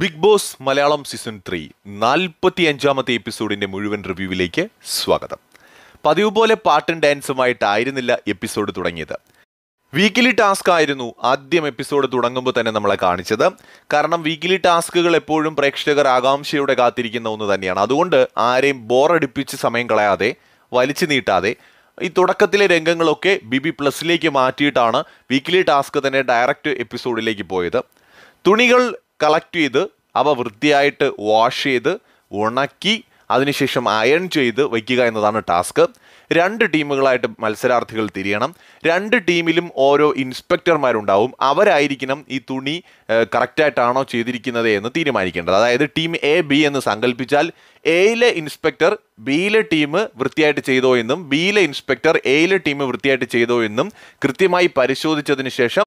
big Boss Malayalam season three നാൽപ്പത്തി അഞ്ചാമത്തെ എപ്പിസോഡിന്റെ മുഴുവൻ റിവ്യൂവിലേക്ക് സ്വാഗതം പതിവ് പോലെ പാട്ടും ഡാൻസുമായിട്ടായിരുന്നില്ല എപ്പിസോഡ് തുടങ്ങിയത് വീക്കിലി ടാസ്ക് ആയിരുന്നു ആദ്യം എപ്പിസോഡ് തുടങ്ങുമ്പോൾ തന്നെ നമ്മളെ കാണിച്ചത് കാരണം വീക്കിലി ടാസ്കുകൾ എപ്പോഴും പ്രേക്ഷകർ ആകാംക്ഷയോടെ കാത്തിരിക്കുന്ന ഒന്ന് തന്നെയാണ് അതുകൊണ്ട് ആരെയും ബോറടിപ്പിച്ച് സമയം കളയാതെ വലിച്ചു നീട്ടാതെ ഈ തുടക്കത്തിലെ രംഗങ്ങളൊക്കെ ബി ബി പ്ലസിലേക്ക് മാറ്റിയിട്ടാണ് വീക്കിലി ടാസ്ക് തന്നെ ഡയറക്റ്റ് എപ്പിസോഡിലേക്ക് പോയത് തുണികൾ കളക്ട് ചെയ്ത് അവ വൃത്തിയായിട്ട് വാഷ് ചെയ്ത് ഉണക്കി അതിനുശേഷം അയൺ ചെയ്ത് വയ്ക്കുക എന്നതാണ് ടാസ്ക് രണ്ട് ടീമുകളായിട്ട് മത്സരാർത്ഥികൾ തിരിയണം രണ്ട് ടീമിലും ഓരോ ഇൻസ്പെക്ടർമാരുണ്ടാവും അവരായിരിക്കണം ഈ തുണി കറക്റ്റായിട്ടാണോ ചെയ്തിരിക്കുന്നത് എന്ന് തീരുമാനിക്കേണ്ടത് അതായത് ടീം എ ബി എന്ന് സങ്കല്പിച്ചാൽ എയിലെ ഇൻസ്പെക്ടർ ബിയിലെ ടീം വൃത്തിയായിട്ട് ചെയ്തോ എന്നും ബിയിലെ ഇൻസ്പെക്ടർ എയിലെ ടീം വൃത്തിയായിട്ട് ചെയ്തോ എന്നും കൃത്യമായി പരിശോധിച്ചതിന് ശേഷം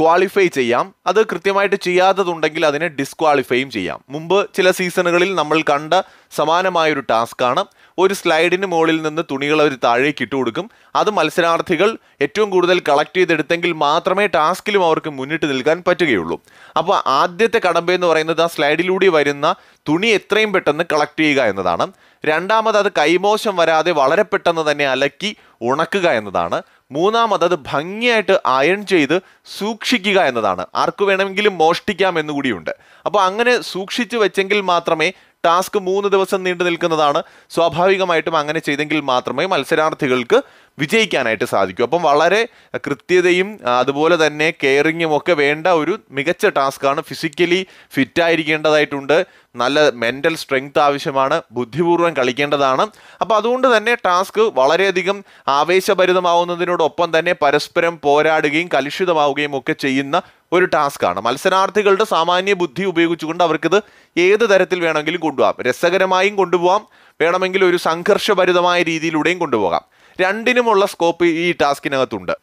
ക്വാളിഫൈ ചെയ്യാം അത് കൃത്യമായിട്ട് ചെയ്യാത്തതുണ്ടെങ്കിൽ അതിനെ ഡിസ്ക്വാളിഫൈയും ചെയ്യാം മുമ്പ് ചില സീസണുകളിൽ നമ്മൾ കണ്ട സമാനമായൊരു ടാസ്ക്കാണ് ഒരു സ്ലൈഡിന് മുകളിൽ നിന്ന് തുണികൾ അവർ താഴേക്ക് ഇട്ട് കൊടുക്കും അത് മത്സരാർത്ഥികൾ ഏറ്റവും കൂടുതൽ കളക്ട് ചെയ്തെടുത്തെങ്കിൽ മാത്രമേ ടാസ്കിലും അവർക്ക് മുന്നിട്ട് നിൽക്കാൻ പറ്റുകയുള്ളൂ അപ്പോൾ ആദ്യത്തെ കടമ്പ എന്ന് പറയുന്നത് ആ സ്ലൈഡിലൂടെ വരുന്ന തുണി എത്രയും പെട്ടെന്ന് കളക്ട് ചെയ്യുക എന്നതാണ് രണ്ടാമത് അത് കൈമോശം വരാതെ വളരെ പെട്ടെന്ന് തന്നെ അലക്കി ഉണക്കുക എന്നതാണ് മൂന്നാമത് അത് ഭംഗിയായിട്ട് അയൺ ചെയ്ത് സൂക്ഷിക്കുക എന്നതാണ് ആർക്ക് വേണമെങ്കിലും മോഷ്ടിക്കാം എന്നുകൂടിയുണ്ട് അപ്പോൾ അങ്ങനെ സൂക്ഷിച്ചു വെച്ചെങ്കിൽ മാത്രമേ ടാസ്ക് മൂന്ന് ദിവസം നീണ്ടു നിൽക്കുന്നതാണ് സ്വാഭാവികമായിട്ടും അങ്ങനെ ചെയ്തെങ്കിൽ മാത്രമേ മത്സരാർത്ഥികൾക്ക് വിജയിക്കാനായിട്ട് സാധിക്കൂ അപ്പം വളരെ കൃത്യതയും അതുപോലെ തന്നെ കെയറിങ്ങും ഒക്കെ വേണ്ട ഒരു മികച്ച ടാസ്ക്കാണ് ഫിസിക്കലി ഫിറ്റ് ആയിരിക്കേണ്ടതായിട്ടുണ്ട് നല്ല മെൻ്റൽ സ്ട്രെങ്ത് ആവശ്യമാണ് ബുദ്ധിപൂർവ്വം കളിക്കേണ്ടതാണ് അപ്പോൾ അതുകൊണ്ട് തന്നെ ടാസ്ക് വളരെയധികം ആവേശഭരിതമാവുന്നതിനോടൊപ്പം തന്നെ പരസ്പരം പോരാടുകയും കലുഷിതമാവുകയും ഒക്കെ ചെയ്യുന്ന ഒരു ടാസ്ക്കാണ് മത്സരാർത്ഥികളുടെ സാമാന്യ ബുദ്ധി ഉപയോഗിച്ചുകൊണ്ട് അവർക്കിത് ഏത് തരത്തിൽ വേണമെങ്കിലും കൊണ്ടുപോകാം രസകരമായും കൊണ്ടുപോകാം വേണമെങ്കിൽ ഒരു സംഘർഷഭരിതമായ രീതിയിലൂടെയും കൊണ്ടുപോകാം രണ്ടിനുമുള്ള സ്കോപ്പ് ഈ ടാസ്കിനകത്തുണ്ട്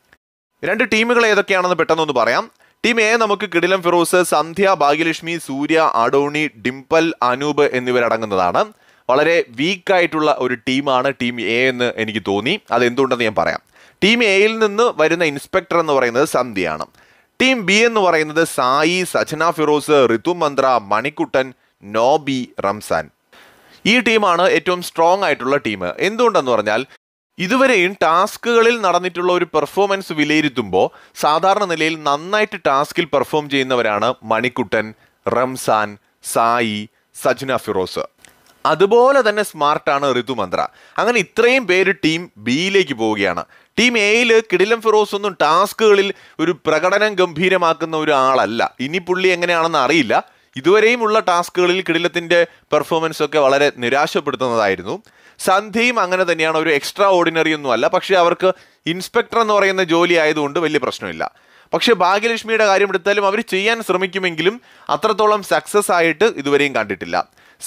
രണ്ട് ടീമുകൾ ഏതൊക്കെയാണെന്ന് പെട്ടെന്നൊന്ന് പറയാം ടീം എ നമുക്ക് കിടിലം ഫിറോസ് സന്ധ്യ ഭാഗ്യലക്ഷ്മി സൂര്യ അഡോണി ഡിംപൽ അനൂപ് എന്നിവരടങ്ങുന്നതാണ് വളരെ വീക്കായിട്ടുള്ള ഒരു ടീമാണ് ടീം എ എന്ന് എനിക്ക് തോന്നി അതെന്തുകൊണ്ടെന്ന് ഞാൻ പറയാം ടീം എയിൽ നിന്ന് വരുന്ന ഇൻസ്പെക്ടർ എന്ന് പറയുന്നത് സന്ധ്യയാണ് ടീം ബി എന്ന് പറയുന്നത് സായി സജന ഫിറോസ് ഋതു മന്ത്ര മണിക്കുട്ടൻ നോബി റംസാൻ ഈ ടീമാണ് ഏറ്റവും സ്ട്രോങ് ആയിട്ടുള്ള ടീം എന്തുകൊണ്ടെന്ന് പറഞ്ഞാൽ ഇതുവരെയും ടാസ്കുകളിൽ നടന്നിട്ടുള്ള ഒരു പെർഫോമൻസ് വിലയിരുത്തുമ്പോൾ സാധാരണ നിലയിൽ നന്നായിട്ട് ടാസ്കിൽ പെർഫോം ചെയ്യുന്നവരാണ് മണിക്കുട്ടൻ റംസാൻ സായി സജ്ന ഫിറോസ് അതുപോലെ തന്നെ സ്മാർട്ടാണ് ഋതുമന്ത്ര അങ്ങനെ ഇത്രയും പേര് ടീം ബിയിലേക്ക് പോവുകയാണ് ടീം എയിൽ കിടിലം ഫിറോസ് ഒന്നും ടാസ്കുകളിൽ ഒരു പ്രകടനം ഗംഭീരമാക്കുന്ന ഒരു ആളല്ല ഇനി പുള്ളി എങ്ങനെയാണെന്ന് അറിയില്ല ഇതുവരെയും ഉള്ള ടാസ്കുകളിൽ കിടിലത്തിൻ്റെ പെർഫോമൻസ് ഒക്കെ വളരെ നിരാശപ്പെടുത്തുന്നതായിരുന്നു സന്ധ്യയും അങ്ങനെ തന്നെയാണ് ഒരു എക്സ്ട്രാ ഓർഡിനറി ഒന്നും അല്ല പക്ഷേ അവർക്ക് ഇൻസ്പെക്ടർ എന്ന് പറയുന്ന ജോലി ആയതുകൊണ്ട് വലിയ പ്രശ്നമില്ല പക്ഷേ ഭാഗ്യലക്ഷ്മിയുടെ കാര്യം എടുത്താലും അവർ ചെയ്യാൻ ശ്രമിക്കുമെങ്കിലും അത്രത്തോളം സക്സസ് ആയിട്ട് ഇതുവരെയും കണ്ടിട്ടില്ല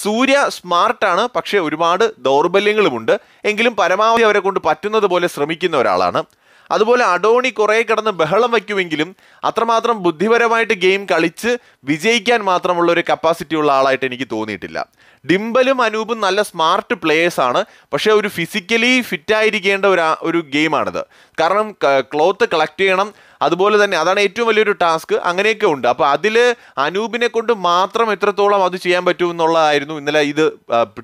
സൂര്യ സ്മാർട്ടാണ് പക്ഷേ ഒരുപാട് ദൗർബല്യങ്ങളുമുണ്ട് എങ്കിലും പരമാവധി അവരെ കൊണ്ട് പറ്റുന്നത് പോലെ ശ്രമിക്കുന്ന ഒരാളാണ് അതുപോലെ അഡോണി കുറേ കിടന്ന് ബഹളം വയ്ക്കുമെങ്കിലും അത്രമാത്രം ബുദ്ധിപരമായിട്ട് ഗെയിം കളിച്ച് വിജയിക്കാൻ മാത്രമുള്ള ഒരു കപ്പാസിറ്റി ഉള്ള ആളായിട്ട് എനിക്ക് തോന്നിയിട്ടില്ല ഡിംബലും അനൂപും നല്ല സ്മാർട്ട് പ്ലേയേഴ്സ് ആണ് പക്ഷേ ഒരു ഫിസിക്കലി ഫിറ്റായിരിക്കേണ്ട ഒരു ഒരു ഗെയിമാണിത് കാരണം ക്ലോത്ത് കളക്ട് ചെയ്യണം അതുപോലെ തന്നെ അതാണ് ഏറ്റവും വലിയൊരു ടാസ്ക് അങ്ങനെയൊക്കെ ഉണ്ട് അപ്പോൾ അതിൽ അനൂപിനെ കൊണ്ട് മാത്രം എത്രത്തോളം അത് ചെയ്യാൻ പറ്റും എന്നുള്ളതായിരുന്നു ഇന്നലെ ഇത്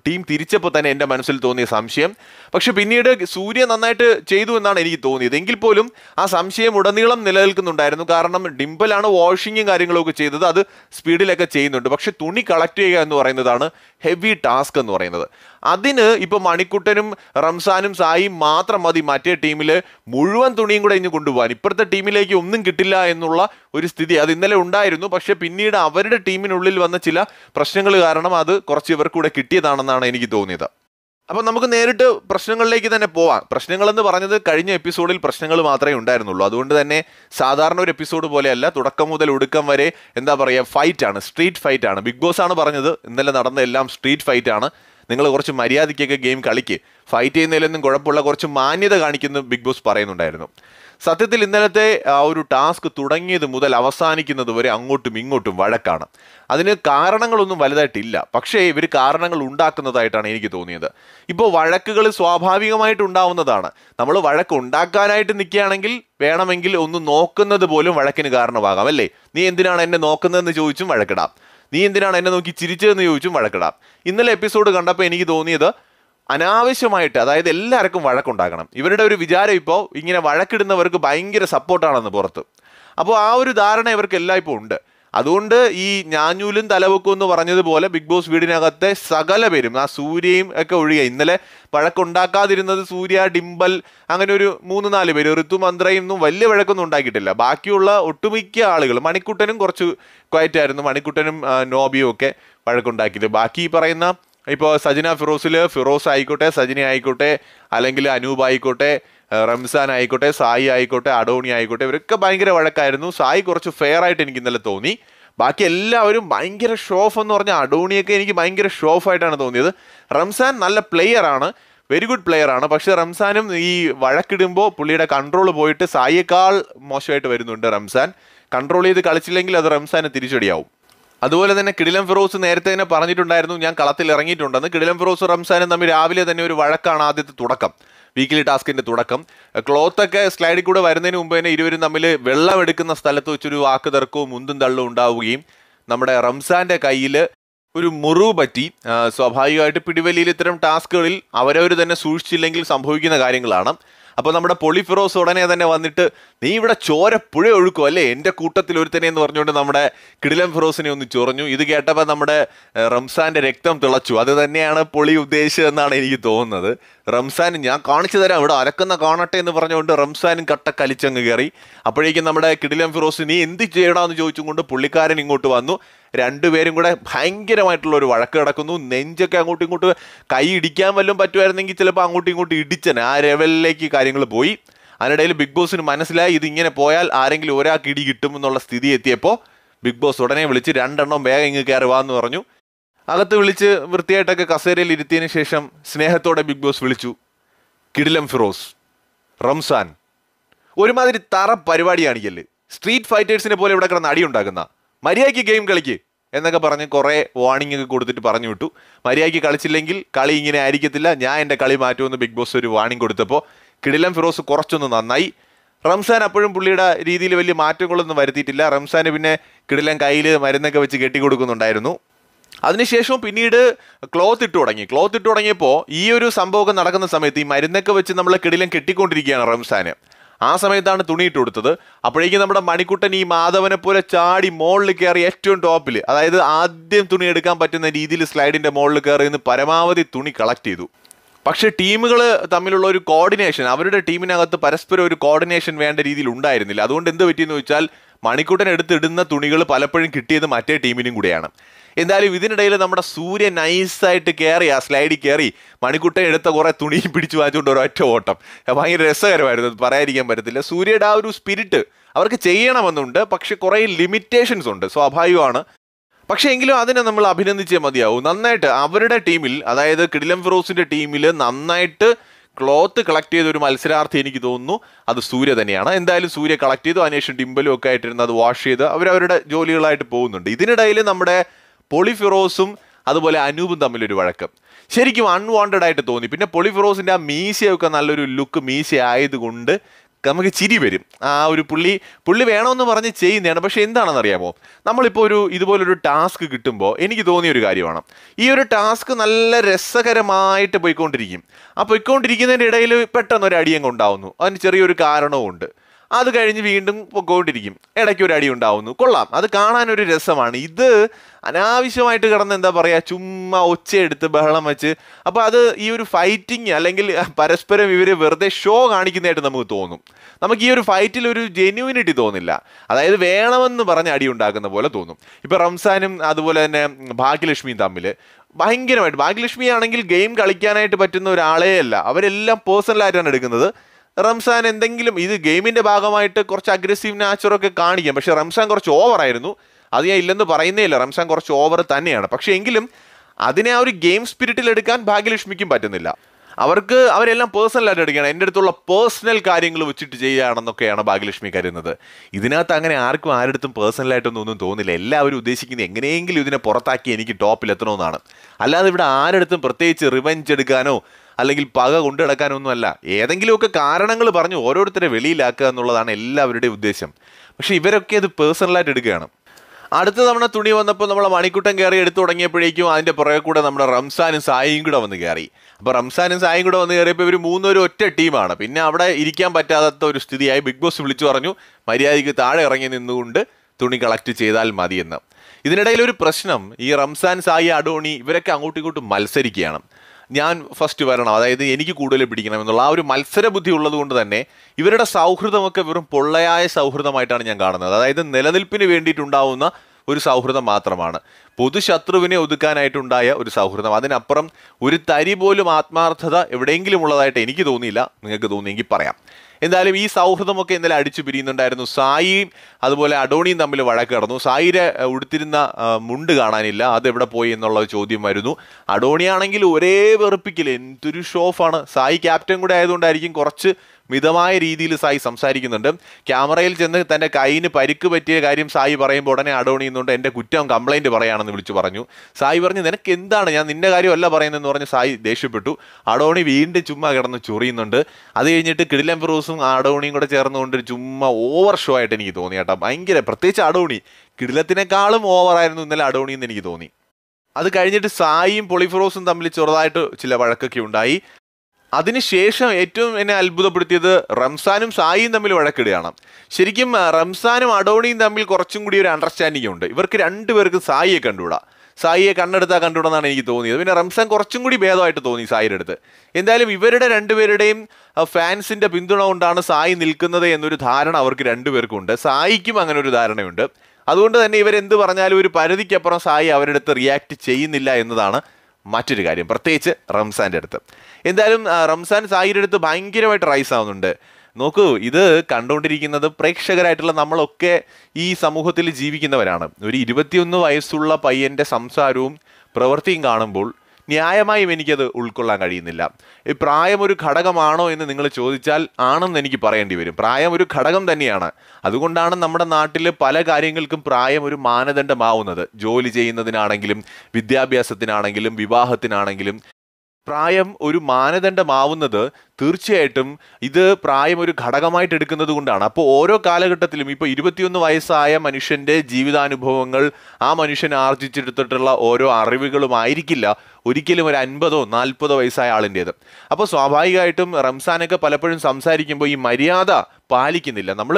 ടീം തിരിച്ചപ്പോൾ തന്നെ എൻ്റെ മനസ്സിൽ തോന്നിയ സംശയം പക്ഷെ പിന്നീട് സൂര്യ നന്നായിട്ട് ചെയ്തു എന്നാണ് എനിക്ക് തോന്നിയത് എങ്കിൽ പോലും ആ സംശയം ഉടനീളം നിലനിൽക്കുന്നുണ്ടായിരുന്നു കാരണം ഡിംപലാണ് വാഷിങ്ങും കാര്യങ്ങളൊക്കെ ചെയ്തത് അത് സ്പീഡിലൊക്കെ ചെയ്യുന്നുണ്ട് പക്ഷെ തുണി കളക്ട് ചെയ്യുക എന്ന് പറയുന്നതാണ് ഹെവി ടാസ്ക് എന്ന് പറയുന്നത് അതിന് ഇപ്പോൾ മണിക്കുട്ടനും റംസാനും സായി മാത്രം മതി മറ്റേ ടീമിൽ മുഴുവൻ തുണിയും കൂടെ ഇനി കൊണ്ടുപോകാൻ ഇപ്പോഴത്തെ ടീമിലേക്ക് ഒന്നും കിട്ടില്ല എന്നുള്ള ഒരു സ്ഥിതി അത് ഇന്നലെ ഉണ്ടായിരുന്നു പക്ഷേ പിന്നീട് അവരുടെ ടീമിനുള്ളിൽ വന്ന ചില പ്രശ്നങ്ങൾ കാരണം അത് കുറച്ച് ഇവർക്കൂടെ കിട്ടിയതാണെന്നാണ് എനിക്ക് തോന്നിയത് അപ്പം നമുക്ക് നേരിട്ട് പ്രശ്നങ്ങളിലേക്ക് തന്നെ പോവാം പ്രശ്നങ്ങളെന്ന് പറഞ്ഞത് കഴിഞ്ഞ എപ്പിസോഡിൽ പ്രശ്നങ്ങൾ മാത്രമേ ഉണ്ടായിരുന്നുള്ളൂ അതുകൊണ്ട് തന്നെ സാധാരണ ഒരു എപ്പിസോഡ് പോലെയല്ല തുടക്കം മുതൽ ഒടുക്കം വരെ എന്താ പറയുക ഫൈറ്റാണ് സ്ട്രീറ്റ് ഫൈറ്റാണ് ബിഗ് ബോസ് ആണ് പറഞ്ഞത് ഇന്നലെ നടന്ന എല്ലാം സ്ട്രീറ്റ് ഫൈറ്റാണ് നിങ്ങൾ കുറച്ച് മര്യാദയ്ക്കൊക്കെ ഗെയിം കളിക്ക് ഫൈറ്റ് ചെയ്യുന്നതിലൊന്നും കുഴപ്പമുള്ള കുറച്ച് മാന്യത കാണിക്കുന്നു ബിഗ് ബോസ് പറയുന്നുണ്ടായിരുന്നു സത്യത്തിൽ ഇന്നലത്തെ ആ ഒരു ടാസ്ക് തുടങ്ങിയത് മുതൽ അവസാനിക്കുന്നത് വരെ അങ്ങോട്ടും ഇങ്ങോട്ടും വഴക്കാണ് അതിന് കാരണങ്ങളൊന്നും വലുതായിട്ടില്ല പക്ഷേ ഇവർ കാരണങ്ങൾ ഉണ്ടാക്കുന്നതായിട്ടാണ് എനിക്ക് തോന്നിയത് ഇപ്പോൾ വഴക്കുകൾ സ്വാഭാവികമായിട്ട് ഉണ്ടാവുന്നതാണ് നമ്മൾ വഴക്ക് ഉണ്ടാക്കാനായിട്ട് നിൽക്കുകയാണെങ്കിൽ വേണമെങ്കിൽ ഒന്ന് നോക്കുന്നത് പോലും വഴക്കിന് കാരണമാകാം അല്ലേ നീ എന്തിനാണ് എന്നെ നോക്കുന്നതെന്ന് ചോദിച്ചും വഴക്കിടാം നീ എന്തിനാണ് എന്നെ നോക്കി ചിരിച്ചതെന്ന് ചോദിച്ചും വഴക്കിടാം ഇന്നലെ എപ്പിസോഡ് കണ്ടപ്പോൾ എനിക്ക് തോന്നിയത് അനാവശ്യമായിട്ട് അതായത് എല്ലാവർക്കും വഴക്കുണ്ടാക്കണം ഇവരുടെ ഒരു വിചാരം ഇപ്പോൾ ഇങ്ങനെ വഴക്കിടുന്നവർക്ക് ഭയങ്കര സപ്പോർട്ടാണെന്ന് പുറത്ത് അപ്പോൾ ആ ഒരു ധാരണ ഇവർക്ക് എല്ലായ്പ്പോഴും ഉണ്ട് അതുകൊണ്ട് ഈ ഞാഞ്ഞൂലും തലവെക്കും എന്ന് പറഞ്ഞതുപോലെ ബിഗ് ബോസ് വീടിനകത്തെ സകല പേരും ആ സൂര്യയും ഒക്കെ ഒഴികെ ഇന്നലെ വഴക്കുണ്ടാക്കാതിരുന്നത് സൂര്യ ഡിംബൽ അങ്ങനെ ഒരു മൂന്ന് നാല് പേര് ഋതു മന്ത്രയൊന്നും വലിയ വഴക്കൊന്നും ഉണ്ടാക്കിയിട്ടില്ല ബാക്കിയുള്ള ഒട്ടുമിക്ക ആളുകൾ മണിക്കുട്ടനും കുറച്ച് ക്വയറ്റായിരുന്നു മണിക്കുട്ടനും നോബിയും ഒക്കെ വഴക്കുണ്ടാക്കിയത് ബാക്കി പറയുന്ന ഇപ്പോൾ സജിന ഫിറോസിൽ ഫിറോസ് ആയിക്കോട്ടെ സജിന ആയിക്കോട്ടെ അല്ലെങ്കിൽ അനൂപ് ആയിക്കോട്ടെ റംസാൻ ആയിക്കോട്ടെ സായി ആയിക്കോട്ടെ അഡോണി ആയിക്കോട്ടെ ഇവരൊക്കെ ഭയങ്കര വഴക്കായിരുന്നു സായി കുറച്ച് ഫെയർ ആയിട്ട് എനിക്ക് ഇന്നലെ തോന്നി ബാക്കി എല്ലാവരും ഭയങ്കര ഷോഫ് എന്ന് പറഞ്ഞാൽ അഡോണിയൊക്കെ എനിക്ക് ഭയങ്കര ഷോഫ് ആയിട്ടാണ് തോന്നിയത് റംസാൻ നല്ല പ്ലെയർ ആണ് വെരി ഗുഡ് പ്ലെയർ ആണ് പക്ഷേ റംസാനും ഈ വഴക്കിടുമ്പോൾ പുള്ളിയുടെ കൺട്രോൾ പോയിട്ട് സായിയേക്കാൾ മോശമായിട്ട് വരുന്നുണ്ട് റംസാൻ കൺട്രോൾ ചെയ്ത് കളിച്ചില്ലെങ്കിൽ അത് റംസാനെ തിരിച്ചടിയാവും അതുപോലെ തന്നെ കിടിലം ഫിറോസ് നേരത്തെ തന്നെ പറഞ്ഞിട്ടുണ്ടായിരുന്നു ഞാൻ കളത്തിൽ ഇറങ്ങിയിട്ടുണ്ടെന്ന് കിടിലം ഫിറോസ് റംസാനും തമ്മിൽ രാവിലെ തന്നെ ഒരു വഴക്കാണ് ആദ്യത്തെ തുടക്കം വീക്കിലി ടാസ്കിൻ്റെ തുടക്കം ക്ലോത്തൊക്കെ സ്ലൈഡിൽ കൂടെ വരുന്നതിന് മുമ്പ് തന്നെ ഇരുവരും തമ്മിൽ വെള്ളം എടുക്കുന്ന സ്ഥലത്ത് വെച്ചൊരു വാക്ക് തർക്കവും മുന്തും തള്ളും ഉണ്ടാവുകയും നമ്മുടെ റംസാൻ്റെ കയ്യിൽ ഒരു മുറിവ് പറ്റി സ്വാഭാവികമായിട്ട് പിടിവലിയിൽ ഇത്തരം ടാസ്കുകളിൽ അവരവർ തന്നെ സൂക്ഷിച്ചില്ലെങ്കിൽ സംഭവിക്കുന്ന കാര്യങ്ങളാണ് അപ്പോൾ നമ്മുടെ പൊളിഫിറോസ് ഉടനെ തന്നെ വന്നിട്ട് നീ ഇവിടെ ചോര പുഴ ഒഴുക്കും അല്ലേ എൻ്റെ കൂട്ടത്തിൽ ഒരുത്തനെ എന്ന് പറഞ്ഞുകൊണ്ട് നമ്മുടെ കിടിലം ഫിറോസിനെ ഒന്ന് ചൊറഞ്ഞു ഇത് കേട്ടപ്പോൾ നമ്മുടെ റംസാൻ്റെ രക്തം തിളച്ചു അത് തന്നെയാണ് പൊളി എന്നാണ് എനിക്ക് തോന്നുന്നത് റംസാൻ ഞാൻ കാണിച്ചു തരാം ഇവിടെ അലക്കുന്ന കാണട്ടെ എന്ന് പറഞ്ഞുകൊണ്ട് റംസാനും കട്ട കലിച്ചങ്ങ് കയറി അപ്പോഴേക്കും നമ്മുടെ കിടിലം ഫിറോസ് നീ എന്ത് ചെയ്യണമെന്ന് ചോദിച്ചും കൊണ്ട് പുള്ളിക്കാരൻ ഇങ്ങോട്ട് വന്നു രണ്ടുപേരും കൂടെ ഭയങ്കരമായിട്ടുള്ള ഒരു വഴക്ക് കിടക്കുന്നു നെഞ്ചൊക്കെ അങ്ങോട്ടും ഇങ്ങോട്ടും കൈ ഇടിക്കാൻ വല്ലതും പറ്റുമായിരുന്നെങ്കിൽ ചിലപ്പോൾ അങ്ങോട്ടും ഇങ്ങോട്ടും ഇടിച്ചന് ആ ലെവലിലേക്ക് കാര്യങ്ങൾ പോയി അതിനിടയിൽ ബിഗ് ബോസിന് മനസ്സിലായി ഇതിങ്ങനെ പോയാൽ ആരെങ്കിലും ഒരാൾക്ക് ഇടി കിട്ടും എന്നുള്ള സ്ഥിതി എത്തിയപ്പോൾ ബിഗ് ബോസ് ഉടനെ വിളിച്ച് രണ്ടെണ്ണം വേഗം ഇങ്ങ് കയറി എന്ന് പറഞ്ഞു അകത്ത് വിളിച്ച് വൃത്തിയായിട്ടൊക്കെ കസേരയിൽ ഇരുത്തിയതിന് ശേഷം സ്നേഹത്തോടെ ബിഗ് ബോസ് വിളിച്ചു കിഡിലം ഫിറോസ് റംസാൻ ഒരുമാതിരി തറ പരിപാടിയാണിക്കല് സ്ട്രീറ്റ് ഫൈറ്റേഴ്സിനെ പോലെ ഇവിടെ കിടന്ന് അടിയുണ്ടാക്കുന്ന മര്യാദയ്ക്ക് ഗെയിം കളിക്ക് എന്നൊക്കെ പറഞ്ഞ് കുറേ വാണിംഗ് ഒക്കെ കൊടുത്തിട്ട് പറഞ്ഞു വിട്ടു മര്യാദയ്ക്ക് കളിച്ചില്ലെങ്കിൽ കളി ഇങ്ങനെ ആയിരിക്കത്തില്ല ഞാൻ എൻ്റെ കളി മാറ്റുമെന്ന് ബിഗ് ബോസ് ഒരു വാണിംഗ് കൊടുത്തപ്പോൾ കിടിലം ഫിറോസ് കുറച്ചൊന്ന് നന്നായി റംസാൻ അപ്പോഴും പുള്ളിയുടെ രീതിയിൽ വലിയ മാറ്റങ്ങളൊന്നും വരുത്തിയിട്ടില്ല റംസാന് പിന്നെ കിടിലം കയ്യിൽ മരുന്നൊക്കെ വെച്ച് കെട്ടിക്കൊടുക്കുന്നുണ്ടായിരുന്നു അതിനുശേഷം പിന്നീട് ക്ലോത്ത് ഇട്ട് തുടങ്ങി ക്ലോത്ത് ഇട്ട് തുടങ്ങിയപ്പോൾ ഈ ഒരു സംഭവമൊക്കെ നടക്കുന്ന സമയത്ത് ഈ മരുന്നൊക്കെ വെച്ച് നമ്മളെ കിടിലം കെട്ടിക്കൊണ്ടിരിക്കുകയാണ് റംസാന് ആ സമയത്താണ് തുണിയിട്ട് കൊടുത്തത് അപ്പോഴേക്കും നമ്മുടെ മണിക്കുട്ടൻ ഈ മാധവനെ പോലെ ചാടി മുകളിൽ കയറി ഏറ്റവും ടോപ്പിൽ അതായത് ആദ്യം തുണി എടുക്കാൻ പറ്റുന്ന രീതിയിൽ സ്ലൈഡിൻ്റെ മുകളിൽ കയറി നിന്ന് പരമാവധി തുണി കളക്ട് ചെയ്തു പക്ഷേ ടീമുകൾ തമ്മിലുള്ള ഒരു കോർഡിനേഷൻ അവരുടെ ടീമിനകത്ത് പരസ്പരം ഒരു കോർഡിനേഷൻ വേണ്ട രീതിയിൽ ഉണ്ടായിരുന്നില്ല അതുകൊണ്ട് എന്ത് പറ്റിയെന്ന് വെച്ചാൽ മണിക്കൂട്ടൻ എടുത്തിടുന്ന തുണികൾ പലപ്പോഴും കിട്ടിയത് മറ്റേ ടീമിനും കൂടിയാണ് എന്തായാലും ഇതിനിടയിൽ നമ്മുടെ സൂര്യൻ നൈസായിട്ട് കയറി ആ സ്ലൈഡിൽ കയറി മണിക്കുട്ടൻ എടുത്ത കുറേ തുണിയും പിടിച്ചു വാങ്ങിച്ചുകൊണ്ട് ഒരൊറ്റ ഓട്ടം ഭയങ്കര രസകരമായിരുന്നു പറയാതിരിക്കാൻ പറ്റത്തില്ല സൂര്യയുടെ ആ ഒരു സ്പിരിറ്റ് അവർക്ക് ചെയ്യണമെന്നുണ്ട് പക്ഷെ കുറേ ലിമിറ്റേഷൻസ് ഉണ്ട് സ്വാഭാവികമാണ് പക്ഷേ എങ്കിലും അതിനെ നമ്മൾ അഭിനന്ദിച്ചേ മതിയാവും നന്നായിട്ട് അവരുടെ ടീമിൽ അതായത് കിടിലം ഫിറോസിന്റെ ടീമിൽ നന്നായിട്ട് ക്ലോത്ത് കളക്ട് ചെയ്ത ഒരു മത്സരാർത്ഥി എനിക്ക് തോന്നുന്നു അത് സൂര്യ തന്നെയാണ് എന്തായാലും സൂര്യ കളക്ട് ചെയ്തു അതിനുശേഷം ഡിമ്പലും ഒക്കെ ആയിട്ടിരുന്ന് അത് വാഷ് ചെയ്ത് അവരവരുടെ ജോലികളായിട്ട് പോകുന്നുണ്ട് ഇതിനിടയിൽ നമ്മുടെ പൊളിഫിറോസും അതുപോലെ അനൂപും തമ്മിലൊരു വഴക്ക് ശരിക്കും അൺവാണ്ടഡ് ആയിട്ട് തോന്നി പിന്നെ പൊളിഫിറോസിൻ്റെ ആ മീശയൊക്കെ നല്ലൊരു ലുക്ക് മീശ ആയതുകൊണ്ട് നമുക്ക് ചിരി വരും ആ ഒരു പുള്ളി പുള്ളി വേണമെന്ന് പറഞ്ഞ് ചെയ്യുന്നതാണ് പക്ഷേ എന്താണെന്നറിയാമോ നമ്മളിപ്പോൾ ഒരു ഇതുപോലൊരു ടാസ്ക് കിട്ടുമ്പോൾ എനിക്ക് തോന്നിയ ഒരു കാര്യമാണ് ഈ ഒരു ടാസ്ക് നല്ല രസകരമായിട്ട് പോയിക്കൊണ്ടിരിക്കും ആ പോയിക്കൊണ്ടിരിക്കുന്നതിൻ്റെ ഇടയിൽ പെട്ടെന്നൊരു അടിയങ്ങ് ഉണ്ടാവുന്നു അതിന് ചെറിയൊരു കാരണവും ഉണ്ട് അത് കഴിഞ്ഞ് വീണ്ടും പൊക്കോണ്ടിരിക്കും ഇടയ്ക്ക് ഒരു അടി ഉണ്ടാവുന്നു കൊള്ളാം അത് കാണാനൊരു രസമാണ് ഇത് അനാവശ്യമായിട്ട് കിടന്ന് എന്താ പറയുക ചുമ്മാ എടുത്ത് ബഹളം വെച്ച് അപ്പോൾ അത് ഈ ഒരു ഫൈറ്റിങ് അല്ലെങ്കിൽ പരസ്പരം ഇവർ വെറുതെ ഷോ കാണിക്കുന്നതായിട്ട് നമുക്ക് തോന്നും നമുക്ക് ഈ ഒരു ഫൈറ്റിൽ ഒരു ജെന്യൂനിറ്റി തോന്നില്ല അതായത് വേണമെന്ന് പറഞ്ഞ് അടി ഉണ്ടാക്കുന്ന പോലെ തോന്നും ഇപ്പോൾ റംസാനും അതുപോലെ തന്നെ ഭാഗ്യലക്ഷ്മിയും തമ്മിൽ ഭയങ്കരമായിട്ട് ഭാഗ്യലക്ഷ്മി ആണെങ്കിൽ ഗെയിം കളിക്കാനായിട്ട് പറ്റുന്ന ഒരാളേ അല്ല അവരെല്ലാം പേഴ്സണലായിട്ടാണ് എടുക്കുന്നത് റംസാൻ എന്തെങ്കിലും ഇത് ഗെയിമിൻ്റെ ഭാഗമായിട്ട് കുറച്ച് അഗ്രസീവ് നാച്ചറൊക്കെ കാണിക്കാം പക്ഷേ റംസാൻ കുറച്ച് ഓവറായിരുന്നു അത് ഞാൻ ഇല്ലെന്ന് പറയുന്നേ ഇല്ല റംസാൻ കുറച്ച് ഓവർ തന്നെയാണ് പക്ഷേ എങ്കിലും അതിനെ ആ ഒരു ഗെയിം സ്പിരിറ്റിൽ എടുക്കാൻ ഭാഗ്യലക്ഷ്മിക്കും പറ്റുന്നില്ല അവർക്ക് അവരെല്ലാം പേഴ്സണലായിട്ട് എടുക്കുകയാണ് എൻ്റെ അടുത്തുള്ള പേഴ്സണൽ കാര്യങ്ങൾ വെച്ചിട്ട് ചെയ്യുകയാണെന്നൊക്കെയാണ് ഭാഗ്യലക്ഷ്മി കരുതുന്നത് ഇതിനകത്ത് അങ്ങനെ ആർക്കും ആരുടെടുത്തും പേഴ്സണലായിട്ടൊന്നും ഒന്നും തോന്നില്ല എല്ലാവരും ഉദ്ദേശിക്കുന്നത് എങ്ങനെയെങ്കിലും ഇതിനെ പുറത്താക്കി എനിക്ക് ടോപ്പിലെത്തണമെന്നാണ് അല്ലാതെ ഇവിടെ അടുത്തും പ്രത്യേകിച്ച് റിവഞ്ച് എടുക്കാനോ അല്ലെങ്കിൽ പക കൊണ്ടു കിടക്കാനൊന്നുമല്ല ഏതെങ്കിലുമൊക്കെ കാരണങ്ങൾ പറഞ്ഞ് ഓരോരുത്തരെ വെളിയിലാക്കുക എന്നുള്ളതാണ് എല്ലാവരുടെയും ഉദ്ദേശം പക്ഷേ ഇവരൊക്കെ അത് പേഴ്സണലായിട്ട് എടുക്കുകയാണ് അടുത്ത തവണ തുണി വന്നപ്പോൾ നമ്മളെ മണിക്കൂട്ടം കയറി എടുത്തു തുടങ്ങിയപ്പോഴേക്കും അതിൻ്റെ പുറകെ കൂടെ നമ്മുടെ റംസാനും സായിയും കൂടെ വന്ന് കയറി അപ്പോൾ റംസാനും സായിയും കൂടെ വന്ന് കയറിയപ്പോൾ ഇവർ മൂന്നൊരു ഒറ്റ ടീമാണ് പിന്നെ അവിടെ ഇരിക്കാൻ പറ്റാത്ത ഒരു സ്ഥിതിയായി ബിഗ് ബോസ് വിളിച്ചു പറഞ്ഞു മര്യാദയ്ക്ക് താഴെ ഇറങ്ങി നിന്നുകൊണ്ട് തുണി കളക്ട് ചെയ്താൽ മതിയെന്ന് ഇതിനിടയിൽ ഒരു പ്രശ്നം ഈ റംസാൻ സായി അഡോണി ഇവരൊക്കെ അങ്ങോട്ടും ഇങ്ങോട്ടും മത്സരിക്കുകയാണ് ഞാൻ ഫസ്റ്റ് വരണം അതായത് എനിക്ക് കൂടുതൽ പിടിക്കണം എന്നുള്ള ആ ഒരു മത്സര ബുദ്ധി ഉള്ളതുകൊണ്ട് തന്നെ ഇവരുടെ സൗഹൃദമൊക്കെ വെറും പൊള്ളയായ സൗഹൃദമായിട്ടാണ് ഞാൻ കാണുന്നത് അതായത് നിലനിൽപ്പിന് വേണ്ടിയിട്ടുണ്ടാവുന്ന ഒരു സൗഹൃദം മാത്രമാണ് പൊതുശത്രുവിനെ ഒതുക്കാനായിട്ടുണ്ടായ ഒരു സൗഹൃദം അതിനപ്പുറം ഒരു തരി പോലും ആത്മാർത്ഥത എവിടെയെങ്കിലും ഉള്ളതായിട്ട് എനിക്ക് തോന്നിയില്ല നിങ്ങൾക്ക് തോന്നിയെങ്കിൽ പറയാം എന്തായാലും ഈ സൗഹൃദമൊക്കെ ഇന്നലെ അടിച്ചു പിരിയുന്നുണ്ടായിരുന്നു സായിയും അതുപോലെ അഡോണിയും തമ്മിൽ വഴക്ക് കടന്നു സായിരെ ഉടുത്തിരുന്ന മുണ്ട് കാണാനില്ല അത് എവിടെ പോയി എന്നുള്ള ചോദ്യം വരുന്നു അഡോണിയാണെങ്കിൽ ഒരേ വെറുപ്പിക്കില്ല എന്തൊരു ഷോഫാണ് സായി ക്യാപ്റ്റൻ കൂടെ ആയതുകൊണ്ടായിരിക്കും കുറച്ച് മിതമായ രീതിയിൽ സായി സംസാരിക്കുന്നുണ്ട് ക്യാമറയിൽ ചെന്ന് തൻ്റെ കൈയിന് പരിക്ക് പറ്റിയ കാര്യം സായി പറയുമ്പോൾ ഉടനെ അടോണിയുന്നുണ്ട് എൻ്റെ കുറ്റം കംപ്ലയിൻറ്റ് പറയാണെന്ന് വിളിച്ചു പറഞ്ഞു സായി പറഞ്ഞു നിനക്ക് എന്താണ് ഞാൻ നിന്റെ കാര്യമല്ല പറയുന്നതെന്ന് പറഞ്ഞ് സായി ദേഷ്യപ്പെട്ടു അടോണി വീണ്ടും ചുമ്മാ കിടന്ന് ചൊറിയുന്നുണ്ട് അത് കഴിഞ്ഞിട്ട് കിടിലം ഫിറോസും അടോണിയും കൂടെ ചേർന്നുകൊണ്ട് ചുമ്മാ ഓവർ ഷോ ആയിട്ട് എനിക്ക് തോന്നി കേട്ടോ ഭയങ്കര പ്രത്യേകിച്ച് അടോണി കിടിലത്തിനേക്കാളും ഓവറായിരുന്നു ഇന്നലെ അടോണി എന്ന് എനിക്ക് തോന്നി അത് കഴിഞ്ഞിട്ട് സായിയും പൊളിഫിറോസും തമ്മിൽ ചെറുതായിട്ട് ചില വഴക്കൊക്കെ ഉണ്ടായി അതിനുശേഷം ഏറ്റവും എന്നെ അത്ഭുതപ്പെടുത്തിയത് റംസാനും സായിയും തമ്മിൽ വഴക്കിടുകയാണ് ശരിക്കും റംസാനും അഡോണിയും തമ്മിൽ കുറച്ചും കൂടി ഒരു അണ്ടർസ്റ്റാൻഡിംഗ് ഉണ്ട് ഇവർക്ക് രണ്ടുപേർക്കും സായിയെ കണ്ടുവിടാം സായിയെ കണ്ണെടുത്താൽ കണ്ടുവിടാന്നാണ് എനിക്ക് തോന്നിയത് പിന്നെ റംസാൻ കുറച്ചും കൂടി ഭേദമായിട്ട് തോന്നി സായിയുടെ അടുത്ത് എന്തായാലും ഇവരുടെ രണ്ടുപേരുടെയും ഫാൻസിൻ്റെ പിന്തുണ കൊണ്ടാണ് സായി നിൽക്കുന്നത് എന്നൊരു ധാരണ അവർക്ക് രണ്ടുപേർക്കും ഉണ്ട് സായിക്കും അങ്ങനെ ഒരു ധാരണയുണ്ട് അതുകൊണ്ട് തന്നെ ഇവരെന്ത് പറഞ്ഞാലും ഒരു പരിധിക്കപ്പുറം സായി അവരുടെ അടുത്ത് റിയാക്ട് ചെയ്യുന്നില്ല എന്നതാണ് മറ്റൊരു കാര്യം പ്രത്യേകിച്ച് റംസാൻ്റെ അടുത്ത് എന്തായാലും റംസാൻ സായിയുടെ അടുത്ത് ഭയങ്കരമായിട്ട് റൈസ് ആവുന്നുണ്ട് നോക്കൂ ഇത് കണ്ടുകൊണ്ടിരിക്കുന്നത് പ്രേക്ഷകരായിട്ടുള്ള നമ്മളൊക്കെ ഈ സമൂഹത്തിൽ ജീവിക്കുന്നവരാണ് ഒരു ഇരുപത്തിയൊന്ന് വയസ്സുള്ള പയ്യൻ്റെ സംസാരവും പ്രവൃത്തിയും കാണുമ്പോൾ ന്യായമായും എനിക്കത് ഉൾക്കൊള്ളാൻ കഴിയുന്നില്ല ഈ പ്രായം ഒരു ഘടകമാണോ എന്ന് നിങ്ങൾ ചോദിച്ചാൽ ആണെന്ന് എനിക്ക് പറയേണ്ടി വരും പ്രായം ഒരു ഘടകം തന്നെയാണ് അതുകൊണ്ടാണ് നമ്മുടെ നാട്ടിൽ പല കാര്യങ്ങൾക്കും പ്രായം ഒരു മാനദണ്ഡമാവുന്നത് ജോലി ചെയ്യുന്നതിനാണെങ്കിലും വിദ്യാഭ്യാസത്തിനാണെങ്കിലും വിവാഹത്തിനാണെങ്കിലും പ്രായം ഒരു മാനദണ്ഡമാവുന്നത് തീർച്ചയായിട്ടും ഇത് പ്രായം ഒരു ഘടകമായിട്ട് എടുക്കുന്നത് കൊണ്ടാണ് അപ്പോൾ ഓരോ കാലഘട്ടത്തിലും ഇപ്പോൾ ഇരുപത്തിയൊന്ന് വയസ്സായ മനുഷ്യൻ്റെ ജീവിതാനുഭവങ്ങൾ ആ മനുഷ്യൻ ആർജിച്ചെടുത്തിട്ടുള്ള ഓരോ അറിവുകളും ആയിരിക്കില്ല ഒരിക്കലും ഒരു അൻപതോ നാൽപ്പതോ വയസ്സായ ആളിൻ്റേത് അപ്പോൾ സ്വാഭാവികമായിട്ടും റംസാനൊക്കെ പലപ്പോഴും സംസാരിക്കുമ്പോൾ ഈ മര്യാദ പാലിക്കുന്നില്ല നമ്മൾ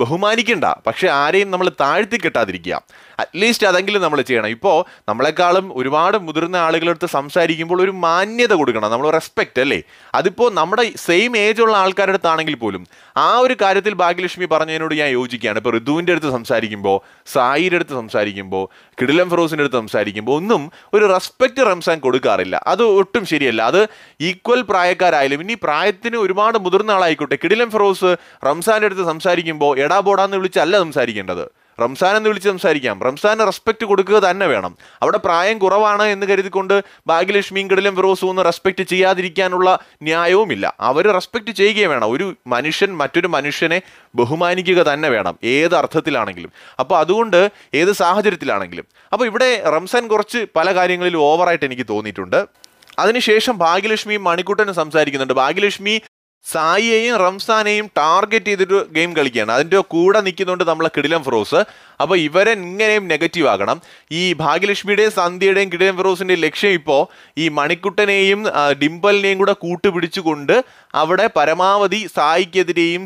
ബഹുമാനിക്കണ്ട പക്ഷെ ആരെയും നമ്മൾ താഴ്ത്തി കെട്ടാതിരിക്കുക അറ്റ്ലീസ്റ്റ് അതെങ്കിലും നമ്മൾ ചെയ്യണം ഇപ്പോൾ നമ്മളെക്കാളും ഒരുപാട് മുതിർന്ന ആളുകളെടുത്ത് സംസാരിക്കുമ്പോൾ ഒരു മാന്യത കൊടുക്കണം നമ്മൾ റെസ്പെക്റ്റ് അല്ലേ അതിപ്പോൾ നമ്മുടെ സെയിം ഏജ് ഉള്ള ആൾക്കാരുടെ അടുത്താണെങ്കിൽ പോലും ആ ഒരു കാര്യത്തിൽ ഭാഗ്യലക്ഷ്മി പറഞ്ഞതിനോട് ഞാൻ യോജിക്കുകയാണ് ഇപ്പോൾ ഋതുവിൻ്റെ അടുത്ത് സംസാരിക്കുമ്പോൾ സായിയുടെ അടുത്ത് സംസാരിക്കുമ്പോൾ കിടിലം ഫിറോസിൻ്റെ അടുത്ത് സംസാരിക്കുമ്പോൾ ഒന്നും ഒരു റെസ്പെക്റ്റ് റംസാൻ കൊടുക്കാറില്ല അത് ഒട്ടും ശരിയല്ല അത് ഈക്വൽ പ്രായക്കാരായാലും ഇനി പ്രായത്തിന് ഒരുപാട് മുതിർന്ന ആളായിക്കോട്ടെ കിടിലം ഫിറോസ് റംസാൻ്റെ അടുത്ത് സംസാരിക്കുമ്പോൾ എടാ ബോടാന്ന് വിളിച്ചല്ല സംസാരിക്കേണ്ടത് റംസാൻ എന്ന് വിളിച്ച് സംസാരിക്കാം റംസാന് റെസ്പെക്ട് കൊടുക്കുക തന്നെ വേണം അവിടെ പ്രായം കുറവാണ് എന്ന് കരുതിക്കൊണ്ട് ഭാഗ്യലക്ഷ്മിയും കടലും ഫിറോസും ഒന്നും റെസ്പെക്ട് ചെയ്യാതിരിക്കാനുള്ള ന്യായവുമില്ല അവർ റെസ്പെക്ട് ചെയ്യുകയും വേണം ഒരു മനുഷ്യൻ മറ്റൊരു മനുഷ്യനെ ബഹുമാനിക്കുക തന്നെ വേണം ഏത് അർത്ഥത്തിലാണെങ്കിലും അപ്പോൾ അതുകൊണ്ട് ഏത് സാഹചര്യത്തിലാണെങ്കിലും അപ്പോൾ ഇവിടെ റംസാൻ കുറച്ച് പല കാര്യങ്ങളിൽ ഓവറായിട്ട് എനിക്ക് തോന്നിയിട്ടുണ്ട് അതിനുശേഷം ഭാഗ്യലക്ഷ്മി മണിക്കുട്ടനും സംസാരിക്കുന്നുണ്ട് ഭാഗ്യലക്ഷ്മി സായിയെയും റംസാനെയും ടാർഗറ്റ് ചെയ്തിട്ട് ഗെയിം കളിക്കുകയാണ് അതിൻ്റെ കൂടെ നിൽക്കുന്നുണ്ട് നമ്മളെ കിടിലം ഫിറോസ് അപ്പോൾ ഇവരെ ഇങ്ങനെയും നെഗറ്റീവ് ആക്കണം ഈ ഭാഗ്യലക്ഷ്മിയുടെയും സന്ധ്യയുടെയും കിടിലം ഫിറോസിൻ്റെയും ലക്ഷ്യം ഇപ്പോൾ ഈ മണിക്കുട്ടനെയും ഡിംപലിനെയും കൂടെ കൂട്ടുപിടിച്ചുകൊണ്ട് അവിടെ പരമാവധി സായിക്കെതിരെയും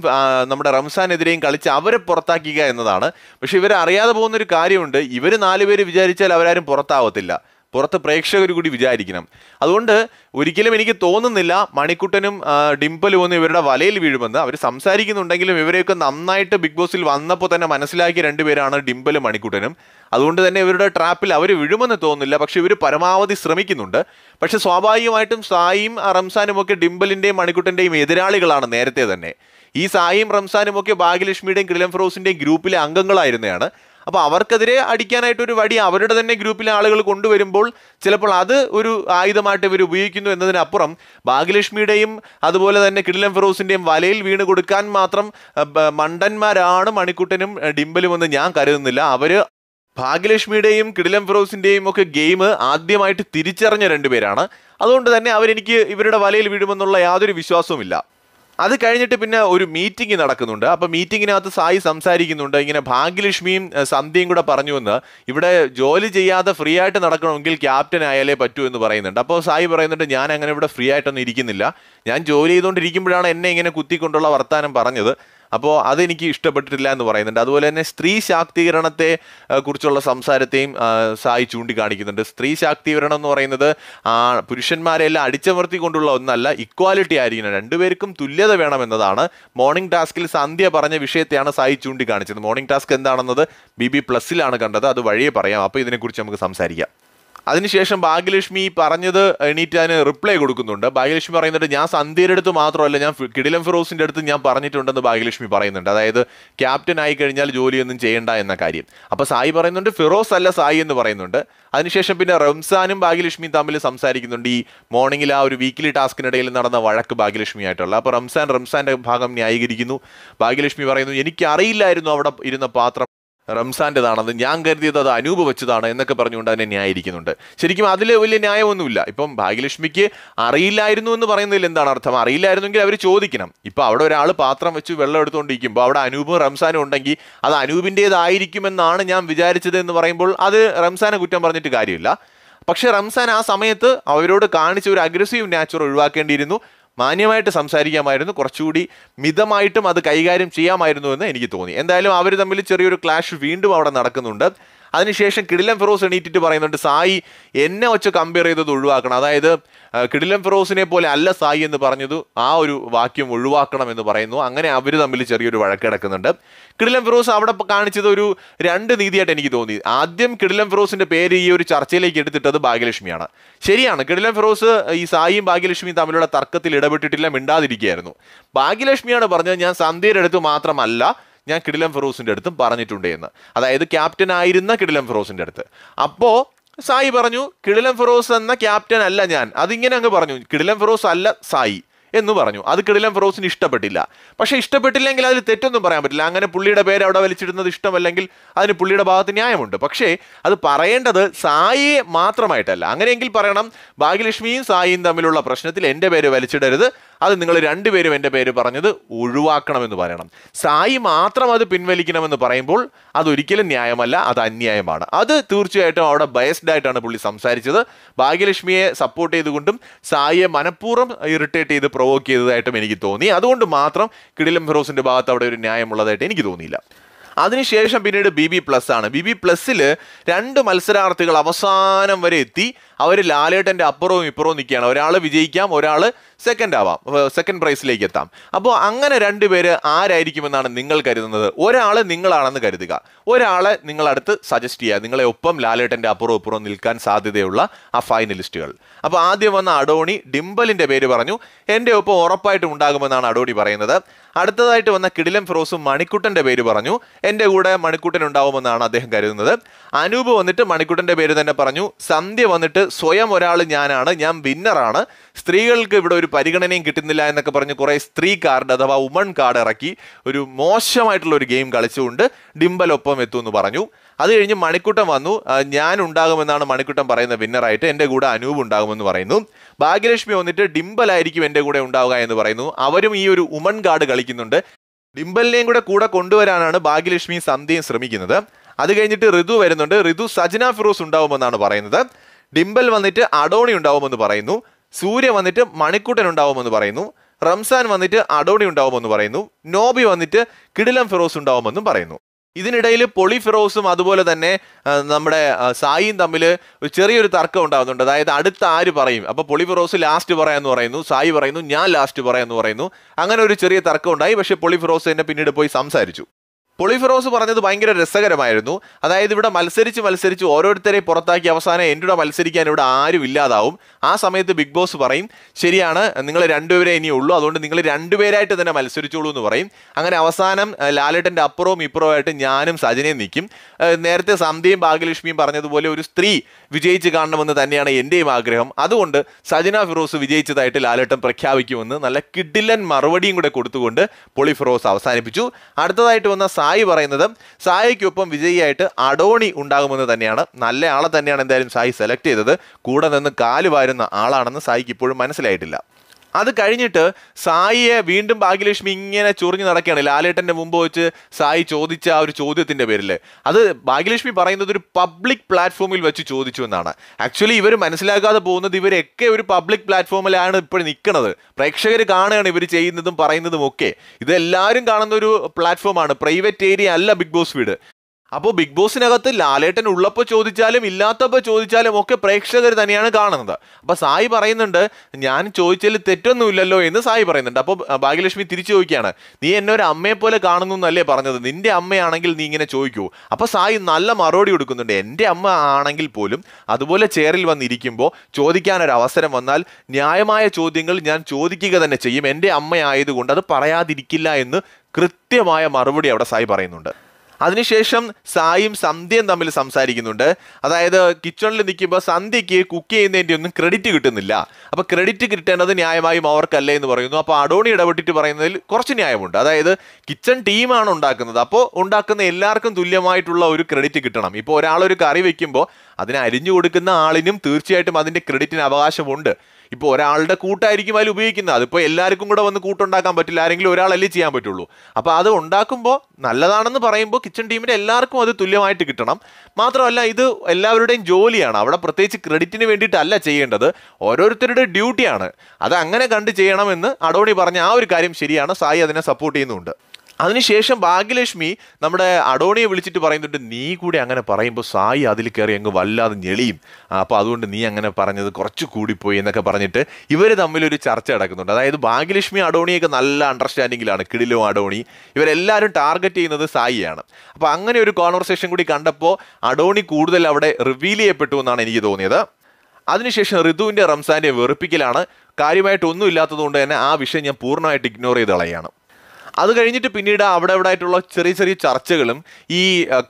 നമ്മുടെ റംസാനെതിരെയും കളിച്ച് അവരെ പുറത്താക്കുക എന്നതാണ് പക്ഷേ ഇവരെ അറിയാതെ പോകുന്നൊരു കാര്യമുണ്ട് ഇവർ നാലുപേർ വിചാരിച്ചാൽ അവരാരും പുറത്താവത്തില്ല പുറത്ത് പ്രേക്ഷകർ കൂടി വിചാരിക്കണം അതുകൊണ്ട് ഒരിക്കലും എനിക്ക് തോന്നുന്നില്ല മണിക്കുട്ടനും ഡിംപലും ഒന്നും ഇവരുടെ വലയിൽ വീഴുമെന്ന് അവർ സംസാരിക്കുന്നുണ്ടെങ്കിലും ഇവരെയൊക്കെ നന്നായിട്ട് ബിഗ് ബോസിൽ വന്നപ്പോൾ തന്നെ മനസ്സിലാക്കിയ രണ്ടുപേരാണ് ഡിംപലും മണിക്കുട്ടനും അതുകൊണ്ട് തന്നെ ഇവരുടെ ട്രാപ്പിൽ അവർ വീഴുമെന്ന് തോന്നുന്നില്ല പക്ഷേ ഇവർ പരമാവധി ശ്രമിക്കുന്നുണ്ട് പക്ഷേ സ്വാഭാവികമായിട്ടും സായിയും റംസാനും ഒക്കെ ഡിംപലിൻ്റെയും മണിക്കുട്ടൻ്റെയും എതിരാളികളാണ് നേരത്തെ തന്നെ ഈ സായിയും റംസാനും ഒക്കെ ഭാഗ്യലക്ഷ്മിയുടെയും കിളിലം ഫിറോസിൻ്റെയും ഗ്രൂപ്പിലെ അംഗങ്ങളായിരുന്നതാണ് അപ്പോൾ അവർക്കെതിരെ അടിക്കാനായിട്ട് ഒരു വടി അവരുടെ തന്നെ ഗ്രൂപ്പിലെ ആളുകൾ കൊണ്ടുവരുമ്പോൾ ചിലപ്പോൾ അത് ഒരു ആയുധമായിട്ട് ഇവർ ഉപയോഗിക്കുന്നു എന്നതിനപ്പുറം ഭാഗ്യലക്ഷ്മിയുടെയും അതുപോലെ തന്നെ കിടിലം ഫിറോസിൻ്റെയും വലയിൽ വീണ് കൊടുക്കാൻ മാത്രം മണ്ടന്മാരാണ് മണിക്കുട്ടനും എന്ന് ഞാൻ കരുതുന്നില്ല അവർ ഭാഗ്യലക്ഷ്മിയുടെയും കിടിലം ഫിറോസിൻ്റെയും ഒക്കെ ഗെയിം ആദ്യമായിട്ട് തിരിച്ചറിഞ്ഞ രണ്ടുപേരാണ് അതുകൊണ്ട് തന്നെ അവരെനിക്ക് ഇവരുടെ വലയിൽ വീഴുമെന്നുള്ള യാതൊരു വിശ്വാസവുമില്ല അത് കഴിഞ്ഞിട്ട് പിന്നെ ഒരു മീറ്റിംഗ് നടക്കുന്നുണ്ട് അപ്പോൾ മീറ്റിങ്ങിനകത്ത് സായി സംസാരിക്കുന്നുണ്ട് ഇങ്ങനെ ഭാഗ്യലക്ഷ്മിയും സന്ധ്യയും കൂടെ പറഞ്ഞു എന്ന് ഇവിടെ ജോലി ചെയ്യാതെ ഫ്രീ ആയിട്ട് നടക്കണമെങ്കിൽ ക്യാപ്റ്റൻ ആയാലേ പറ്റൂ എന്ന് പറയുന്നുണ്ട് അപ്പോൾ സായി പറയുന്നുണ്ട് ഞാൻ അങ്ങനെ ഇവിടെ ഫ്രീ ആയിട്ടൊന്നും ഇരിക്കുന്നില്ല ഞാൻ ജോലി ചെയ്തുകൊണ്ടിരിക്കുമ്പോഴാണ് എന്നെ ഇങ്ങനെ കുത്തിക്കൊണ്ടുള്ള വർത്താനം പറഞ്ഞത് അപ്പോൾ അതെനിക്ക് ഇഷ്ടപ്പെട്ടിട്ടില്ല എന്ന് പറയുന്നുണ്ട് അതുപോലെ തന്നെ സ്ത്രീ ശാക്തീകരണത്തെ കുറിച്ചുള്ള സംസാരത്തെയും സായി ചൂണ്ടിക്കാണിക്കുന്നുണ്ട് സ്ത്രീ ശാക്തീകരണം എന്ന് പറയുന്നത് പുരുഷന്മാരെല്ലാം അടിച്ചമർത്തി കൊണ്ടുള്ള ഒന്നല്ല ഇക്വാലിറ്റി ആയിരിക്കണം രണ്ടുപേർക്കും തുല്യത വേണമെന്നതാണ് മോർണിംഗ് ടാസ്കിൽ സന്ധ്യ പറഞ്ഞ വിഷയത്തെയാണ് സായി ചൂണ്ടിക്കാണിച്ചത് മോർണിംഗ് ടാസ്ക് എന്താണെന്നത് ബി ബി പ്ലസ്സിലാണ് കണ്ടത് അത് വഴിയെ പറയാം അപ്പോൾ ഇതിനെക്കുറിച്ച് നമുക്ക് സംസാരിക്കാം അതിനുശേഷം ഭാഗ്യലക്ഷ്മി പറഞ്ഞത് എണീറ്റ് അതിന് റിപ്ലൈ കൊടുക്കുന്നുണ്ട് ഭാഗ്യലക്ഷ്മി പറയുന്നുണ്ട് ഞാൻ സന്ധ്യയുടെ അടുത്ത് മാത്രമല്ല ഞാൻ കിടിലം ഫിറോസിൻ്റെ അടുത്ത് ഞാൻ പറഞ്ഞിട്ടുണ്ടെന്ന് ഭാഗ്യലക്ഷ്മി പറയുന്നുണ്ട് അതായത് ക്യാപ്റ്റൻ ആയി കഴിഞ്ഞാൽ ജോലിയൊന്നും ചെയ്യേണ്ട എന്ന കാര്യം അപ്പോൾ സായി പറയുന്നുണ്ട് ഫിറോസ് അല്ല സായി എന്ന് പറയുന്നുണ്ട് അതിനുശേഷം പിന്നെ റംസാനും ഭാഗ്യലക്ഷ്മിയും തമ്മിൽ സംസാരിക്കുന്നുണ്ട് ഈ മോർണിംഗിൽ ആ ഒരു വീക്കിലി ടാസ്കിനിടയിൽ നടന്ന വഴക്ക് ഭാഗ്യലക്ഷ്മി ആയിട്ടുള്ള അപ്പോൾ റംസാൻ റംസാൻ്റെ ഭാഗം ന്യായീകരിക്കുന്നു ഭാഗ്യലക്ഷ്മി പറയുന്നു എനിക്കറിയില്ലായിരുന്നു അവിടെ ഇരുന്ന പാത്രം റംസാൻ്റെതാണത് ഞാൻ കരുതിയത് അത് അനൂപ് വെച്ചതാണ് എന്നൊക്കെ പറഞ്ഞുകൊണ്ട് അതിനെ ന്യായീകരിക്കുന്നുണ്ട് ശരിക്കും അതിൽ വലിയ ന്യായമൊന്നുമില്ല ഇപ്പം ഭാഗ്യലക്ഷ്മിക്ക് അറിയില്ലായിരുന്നു എന്ന് പറയുന്നതിൽ എന്താണ് അർത്ഥം അറിയില്ലായിരുന്നെങ്കിൽ അവർ ചോദിക്കണം ഇപ്പം അവിടെ ഒരാൾ പാത്രം വെച്ച് വെള്ളം എടുത്തുകൊണ്ടിരിക്കുമ്പോൾ അവിടെ അനൂപും റംസാനും ഉണ്ടെങ്കിൽ അത് അനൂപിൻ്റേതായിരിക്കുമെന്നാണ് ഞാൻ വിചാരിച്ചത് എന്ന് പറയുമ്പോൾ അത് റംസാനെ കുറ്റം പറഞ്ഞിട്ട് കാര്യമില്ല പക്ഷേ റംസാൻ ആ സമയത്ത് അവരോട് കാണിച്ച ഒരു അഗ്രസീവ് നാച്ചുറൽ ഒഴിവാക്കേണ്ടിയിരുന്നു മാന്യമായിട്ട് സംസാരിക്കാമായിരുന്നു കുറച്ചുകൂടി മിതമായിട്ടും അത് കൈകാര്യം ചെയ്യാമായിരുന്നു എന്ന് എനിക്ക് തോന്നി എന്തായാലും അവർ തമ്മിൽ ചെറിയൊരു ക്ലാഷ് വീണ്ടും അവിടെ നടക്കുന്നുണ്ട് അതിനുശേഷം കിടിലൻ ഫിറോസ് എണീറ്റിട്ട് പറയുന്നുണ്ട് സായി എന്നെ വെച്ച് കമ്പയർ ചെയ്തത് ഒഴിവാക്കണം അതായത് കിടിലൻ ഫിറോസിനെ പോലെ അല്ല സായി എന്ന് പറഞ്ഞത് ആ ഒരു വാക്യം ഒഴിവാക്കണം എന്ന് പറയുന്നു അങ്ങനെ അവർ തമ്മിൽ ചെറിയൊരു വഴക്ക് കിടക്കുന്നുണ്ട് കിടിലം ഫിറോസ് അവിടെ കാണിച്ചത് ഒരു രണ്ട് നീതിയായിട്ട് എനിക്ക് തോന്നി ആദ്യം കിടിലൻ ഫിറോസിന്റെ പേര് ഈ ഒരു ചർച്ചയിലേക്ക് എടുത്തിട്ടത് ഭാഗ്യലക്ഷ്മിയാണ് ശരിയാണ് കിടിലൻ ഫിറോസ് ഈ സായിയും ഭാഗ്യലക്ഷ്മിയും തമ്മിലുള്ള തർക്കത്തിൽ ഇടപെട്ടിട്ടില്ല മിണ്ടാതിരിക്കുകയായിരുന്നു ഭാഗ്യലക്ഷ്മിയാണ് പറഞ്ഞത് ഞാൻ സന്ധ്യയുടെ അടുത്ത് മാത്രമല്ല ഞാൻ കിടിലം ഫിറോസിൻ്റെ അടുത്തും പറഞ്ഞിട്ടുണ്ട് എന്ന് അതായത് ക്യാപ്റ്റൻ ആയിരുന്ന കിടിലം ഫിറോസിൻ്റെ അടുത്ത് അപ്പോൾ സായി പറഞ്ഞു കിടിലം ഫിറോസ് എന്ന ക്യാപ്റ്റൻ അല്ല ഞാൻ അതിങ്ങനെ അങ്ങ് പറഞ്ഞു കിടിലം ഫിറോസ് അല്ല സായി എന്ന് പറഞ്ഞു അത് കിടിലം ഫിറോസിന് ഇഷ്ടപ്പെട്ടില്ല പക്ഷേ ഇഷ്ടപ്പെട്ടില്ലെങ്കിൽ അതിൽ തെറ്റൊന്നും പറയാൻ പറ്റില്ല അങ്ങനെ പുള്ളിയുടെ പേര് അവിടെ വലിച്ചിടുന്നത് ഇഷ്ടമല്ലെങ്കിൽ അതിന് പുള്ളിയുടെ ഭാഗത്ത് ന്യായമുണ്ട് പക്ഷേ അത് പറയേണ്ടത് സായിയെ മാത്രമായിട്ടല്ല അങ്ങനെയെങ്കിൽ പറയണം ഭാഗ്യലക്ഷ്മിയും സായിയും തമ്മിലുള്ള പ്രശ്നത്തിൽ എൻ്റെ പേര് വലിച്ചിടരുത് അത് നിങ്ങൾ രണ്ടുപേരും എൻ്റെ പേര് പറഞ്ഞത് ഒഴിവാക്കണമെന്ന് പറയണം സായി മാത്രം അത് പിൻവലിക്കണമെന്ന് പറയുമ്പോൾ അതൊരിക്കലും ന്യായമല്ല അത് അന്യായമാണ് അത് തീർച്ചയായിട്ടും അവിടെ ബയസ്ഡ് ആയിട്ടാണ് പുള്ളി സംസാരിച്ചത് ഭാഗ്യലക്ഷ്മിയെ സപ്പോർട്ട് ചെയ്തുകൊണ്ടും സായിയെ മനഃപൂർവ്വം ഇറിറ്റേറ്റ് ചെയ്ത് പ്രൊവോക്ക് ചെയ്തതായിട്ടും എനിക്ക് തോന്നി അതുകൊണ്ട് മാത്രം കിടിലം ഫിറോസിൻ്റെ ഭാഗത്ത് അവിടെ ഒരു ന്യായമുള്ളതായിട്ട് എനിക്ക് തോന്നിയില്ല അതിനുശേഷം പിന്നീട് ബി ബി പ്ലസ് ആണ് ബി ബി പ്ലസ്സിൽ രണ്ട് മത്സരാർത്ഥികൾ അവസാനം വരെ എത്തി അവർ ലാലേട്ടൻ്റെ അപ്പുറവും ഇപ്പുറവും നിൽക്കുകയാണ് ഒരാൾ വിജയിക്കാം ഒരാൾ സെക്കൻഡ് ആവാം സെക്കൻഡ് പ്രൈസിലേക്ക് എത്താം അപ്പോൾ അങ്ങനെ രണ്ടുപേര് ആരായിരിക്കുമെന്നാണ് നിങ്ങൾ കരുതുന്നത് ഒരാൾ നിങ്ങളാണെന്ന് കരുതുക ഒരാളെ നിങ്ങളടുത്ത് സജസ്റ്റ് ചെയ്യുക നിങ്ങളെ ഒപ്പം ലാലേട്ടൻ്റെ അപ്പുറവും ഇപ്പുറവും നിൽക്കാൻ സാധ്യതയുള്ള ആ ഫൈനലിസ്റ്റുകൾ അപ്പോൾ ആദ്യം വന്ന അഡോണി ഡിംബലിൻ്റെ പേര് പറഞ്ഞു എൻ്റെ ഒപ്പം ഉറപ്പായിട്ടും ഉണ്ടാകുമെന്നാണ് അഡോണി പറയുന്നത് അടുത്തതായിട്ട് വന്ന കിടിലം ഫിറോസും മണിക്കുട്ടൻ്റെ പേര് പറഞ്ഞു എൻ്റെ കൂടെ മണിക്കുട്ടൻ ഉണ്ടാവുമെന്നാണ് അദ്ദേഹം കരുതുന്നത് അനൂപ് വന്നിട്ട് മണിക്കുട്ടൻ്റെ പേര് തന്നെ പറഞ്ഞു സന്ധ്യ വന്നിട്ട് സ്വയം ഒരാൾ ഞാനാണ് ഞാൻ വിന്നറാണ് സ്ത്രീകൾക്ക് ഇവിടെ ഒരു പരിഗണനയും കിട്ടുന്നില്ല എന്നൊക്കെ പറഞ്ഞ് കുറേ സ്ത്രീ കാർഡ് അഥവാ ഉമൺ കാർഡ് ഇറക്കി ഒരു മോശമായിട്ടുള്ള ഒരു ഗെയിം കളിച്ചുകൊണ്ട് ഡിംബലൊപ്പം എത്തുമെന്ന് പറഞ്ഞു അത് കഴിഞ്ഞ് മണിക്കൂട്ടം വന്നു ഞാൻ ഉണ്ടാകുമെന്നാണ് മണിക്കൂട്ടം പറയുന്ന വിന്നറായിട്ട് എൻ്റെ കൂടെ അനൂപ് ഉണ്ടാകുമെന്ന് പറയുന്നു ഭാഗ്യലക്ഷ്മി വന്നിട്ട് ഡിംബലായിരിക്കും എൻ്റെ കൂടെ ഉണ്ടാവുക എന്ന് പറയുന്നു അവരും ഈ ഒരു ഉമൺ കാർഡ് കളിക്കുന്നുണ്ട് ഡിംബലിനെയും കൂടെ കൂടെ കൊണ്ടുവരാനാണ് ഭാഗ്യലക്ഷ്മി സന്ധ്യയും ശ്രമിക്കുന്നത് അത് കഴിഞ്ഞിട്ട് ഋതു വരുന്നുണ്ട് ഋതു സജന ഫിറോസ് ഉണ്ടാവുമെന്നാണ് പറയുന്നത് ഡിംബൽ വന്നിട്ട് അഡോണി ഉണ്ടാവുമെന്ന് പറയുന്നു സൂര്യ വന്നിട്ട് മണിക്കൂട്ടൻ ഉണ്ടാവുമെന്ന് പറയുന്നു റംസാൻ വന്നിട്ട് അഡോണി ഉണ്ടാവുമെന്ന് പറയുന്നു നോബി വന്നിട്ട് കിടിലം ഫിറോസ് ഉണ്ടാവുമെന്നും പറയുന്നു ഇതിനിടയിൽ പൊളി ഫിറോസും അതുപോലെ തന്നെ നമ്മുടെ സായിയും തമ്മിൽ ഒരു ചെറിയൊരു തർക്കം ഉണ്ടാകുന്നുണ്ട് അതായത് അടുത്ത ആര് പറയും അപ്പോൾ പൊളി ഫിറോസ് ലാസ്റ്റ് പറയാമെന്ന് പറയുന്നു സായി പറയുന്നു ഞാൻ ലാസ്റ്റ് പറയാമെന്ന് പറയുന്നു അങ്ങനെ ഒരു ചെറിയ തർക്കം ഉണ്ടായി പക്ഷേ പൊളി ഫിറോസ് എന്നെ പിന്നീട് പോയി സംസാരിച്ചു പൊളിഫിറോസ് പറഞ്ഞത് ഭയങ്കര രസകരമായിരുന്നു അതായത് ഇവിടെ മത്സരിച്ച് മത്സരിച്ച് ഓരോരുത്തരെ പുറത്താക്കി അവസാനം എൻ്റെ മത്സരിക്കാൻ ഇവിടെ ആരും ഇല്ലാതാവും ആ സമയത്ത് ബിഗ് ബോസ് പറയും ശരിയാണ് നിങ്ങൾ രണ്ടുപേരെ ഇനി ഉള്ളൂ അതുകൊണ്ട് നിങ്ങൾ രണ്ടുപേരായിട്ട് തന്നെ മത്സരിച്ചോളൂ എന്ന് പറയും അങ്ങനെ അവസാനം ലാലേട്ടൻ്റെ അപ്പുറവും ഇപ്പുറവും ആയിട്ട് ഞാനും സജനയും നിൽക്കും നേരത്തെ സന്ധ്യയും ഭാഗ്യലക്ഷ്മിയും പറഞ്ഞതുപോലെ ഒരു സ്ത്രീ വിജയിച്ച് കാണണമെന്ന് തന്നെയാണ് എൻ്റെയും ആഗ്രഹം അതുകൊണ്ട് സജന ഫിറോസ് വിജയിച്ചതായിട്ട് ലാലേട്ടൻ പ്രഖ്യാപിക്കുമെന്ന് നല്ല കിഡിലൻ മറുപടിയും കൂടെ കൊടുത്തുകൊണ്ട് പൊളി ഫിറോസ് അവസാനിപ്പിച്ചു അടുത്തതായിട്ട് വന്ന സായി പറയുന്നത് സായിക്കൊപ്പം വിജയിയായിട്ട് അഡോണി ഉണ്ടാകുമെന്ന് തന്നെയാണ് നല്ല ആളെ തന്നെയാണ് എന്തായാലും സായി സെലക്ട് ചെയ്തത് കൂടെ നിന്ന് വാരുന്ന ആളാണെന്ന് സായിക്ക് ഇപ്പോഴും മനസ്സിലായിട്ടില്ല അത് കഴിഞ്ഞിട്ട് സായിയെ വീണ്ടും ഭാഗ്യലക്ഷ്മി ഇങ്ങനെ ചൊറിഞ്ഞു നടക്കുകയാണ് ലാലേട്ടൻ്റെ മുമ്പ് വെച്ച് സായി ചോദിച്ച ആ ഒരു ചോദ്യത്തിൻ്റെ പേരിൽ അത് ഭാഗ്യലക്ഷ്മി പറയുന്നത് ഒരു പബ്ലിക് പ്ലാറ്റ്ഫോമിൽ വെച്ച് ചോദിച്ചു എന്നാണ് ആക്ച്വലി ഇവർ മനസ്സിലാക്കാതെ പോകുന്നത് ഇവരൊക്കെ ഒരു പബ്ലിക് പ്ലാറ്റ്ഫോമിലാണ് ഇപ്പോൾ നിൽക്കുന്നത് പ്രേക്ഷകർ കാണുകയാണ് ഇവർ ചെയ്യുന്നതും പറയുന്നതും ഒക്കെ ഇത് എല്ലാവരും കാണുന്ന ഒരു പ്ലാറ്റ്ഫോമാണ് പ്രൈവറ്റ് ഏരിയ അല്ല ബിഗ് ബോസ് വീട് അപ്പോൾ ബിഗ് ബോസിനകത്ത് ലാലേട്ടൻ ഉള്ളപ്പോൾ ചോദിച്ചാലും ഇല്ലാത്തപ്പോൾ ചോദിച്ചാലും ഒക്കെ പ്രേക്ഷകർ തന്നെയാണ് കാണുന്നത് അപ്പോൾ സായി പറയുന്നുണ്ട് ഞാൻ ചോദിച്ചതിൽ തെറ്റൊന്നുമില്ലല്ലോ എന്ന് സായി പറയുന്നുണ്ട് അപ്പോൾ ഭാഗ്യലക്ഷ്മി തിരിച്ചു ചോദിക്കുകയാണ് നീ എന്നെ ഒരു അമ്മയെ പോലെ കാണുന്നു എന്നല്ലേ പറഞ്ഞത് നിന്റെ അമ്മയാണെങ്കിൽ നീ ഇങ്ങനെ ചോദിക്കൂ അപ്പോൾ സായി നല്ല മറുപടി കൊടുക്കുന്നുണ്ട് എൻ്റെ അമ്മ ആണെങ്കിൽ പോലും അതുപോലെ ചെയറിൽ വന്നിരിക്കുമ്പോൾ ചോദിക്കാനൊരവസരം അവസരം വന്നാൽ ന്യായമായ ചോദ്യങ്ങൾ ഞാൻ ചോദിക്കുക തന്നെ ചെയ്യും എൻ്റെ അമ്മയായതുകൊണ്ട് അത് പറയാതിരിക്കില്ല എന്ന് കൃത്യമായ മറുപടി അവിടെ സായി പറയുന്നുണ്ട് അതിനുശേഷം സായും സന്ധ്യയും തമ്മിൽ സംസാരിക്കുന്നുണ്ട് അതായത് കിച്ചണിൽ നിൽക്കുമ്പോൾ സന്ധ്യയ്ക്ക് കുക്ക് ചെയ്യുന്നതിൻ്റെ ഒന്നും ക്രെഡിറ്റ് കിട്ടുന്നില്ല അപ്പോൾ ക്രെഡിറ്റ് കിട്ടേണ്ടത് ന്യായമായും അവർക്കല്ലേ എന്ന് പറയുന്നു അപ്പോൾ അഡോണി ഇടപെട്ടിട്ട് പറയുന്നതിൽ കുറച്ച് ന്യായമുണ്ട് അതായത് കിച്ചൺ ടീമാണ് ഉണ്ടാക്കുന്നത് അപ്പോൾ ഉണ്ടാക്കുന്ന എല്ലാവർക്കും തുല്യമായിട്ടുള്ള ഒരു ക്രെഡിറ്റ് കിട്ടണം ഇപ്പോൾ ഒരാളൊരു കറി വെക്കുമ്പോൾ അതിനെ അരിഞ്ഞു കൊടുക്കുന്ന ആളിനും തീർച്ചയായിട്ടും അതിൻ്റെ ക്രെഡിറ്റിന് അവകാശമുണ്ട് ഇപ്പോൾ ഒരാളുടെ കൂട്ടായിരിക്കും അതിൽ ഉപയോഗിക്കുന്നത് അതിപ്പോൾ എല്ലാവർക്കും കൂടെ വന്ന് കൂട്ടുണ്ടാക്കാൻ പറ്റില്ല ആരെങ്കിലും ഒരാളല്ലേ ചെയ്യാൻ പറ്റുള്ളൂ അപ്പോൾ അത് ഉണ്ടാക്കുമ്പോൾ നല്ലതാണെന്ന് പറയുമ്പോൾ കിച്ചൺ ടീമിൻ്റെ എല്ലാവർക്കും അത് തുല്യമായിട്ട് കിട്ടണം മാത്രമല്ല ഇത് എല്ലാവരുടെയും ജോലിയാണ് അവിടെ പ്രത്യേകിച്ച് ക്രെഡിറ്റിന് വേണ്ടിയിട്ടല്ല ചെയ്യേണ്ടത് ഓരോരുത്തരുടെ ഡ്യൂട്ടിയാണ് അത് അങ്ങനെ കണ്ട് ചെയ്യണമെന്ന് അഡോണി പറഞ്ഞ ആ ഒരു കാര്യം ശരിയാണ് സായി അതിനെ സപ്പോർട്ട് ചെയ്യുന്നുണ്ട് അതിനുശേഷം ഭാഗ്യലക്ഷ്മി നമ്മുടെ അഡോണിയെ വിളിച്ചിട്ട് പറയുന്നുണ്ട് നീ കൂടി അങ്ങനെ പറയുമ്പോൾ സായി അതിൽ കയറി അങ്ങ് വല്ലാതെ ഞെളിയും അപ്പോൾ അതുകൊണ്ട് നീ അങ്ങനെ പറഞ്ഞത് കുറച്ച് കൂടിപ്പോയി എന്നൊക്കെ പറഞ്ഞിട്ട് ഇവർ തമ്മിലൊരു ചർച്ച നടക്കുന്നുണ്ട് അതായത് ഭാഗ്യലക്ഷ്മി അഡോണിയൊക്കെ നല്ല അണ്ടർസ്റ്റാൻഡിങ്ങിലാണ് കിടിലും അഡോണി ഇവരെല്ലാവരും ടാർഗറ്റ് ചെയ്യുന്നത് സായിയാണ് അപ്പോൾ അങ്ങനെ ഒരു കോൺവെർസേഷൻ കൂടി കണ്ടപ്പോൾ അഡോണി കൂടുതൽ അവിടെ റിവീൽ ചെയ്യപ്പെട്ടു എന്നാണ് എനിക്ക് തോന്നിയത് അതിനുശേഷം ഋതുവിൻ്റെ റംസാൻ്റെ വെറുപ്പിക്കലാണ് കാര്യമായിട്ടൊന്നും ഇല്ലാത്തതുകൊണ്ട് തന്നെ ആ വിഷയം ഞാൻ പൂർണ്ണമായിട്ട് ഇഗ്നോർ ചെയ്ത് കളയാണ് അത് കഴിഞ്ഞിട്ട് പിന്നീട് അവിടെ ഇവിടെ ആയിട്ടുള്ള ചെറിയ ചെറിയ ചർച്ചകളും ഈ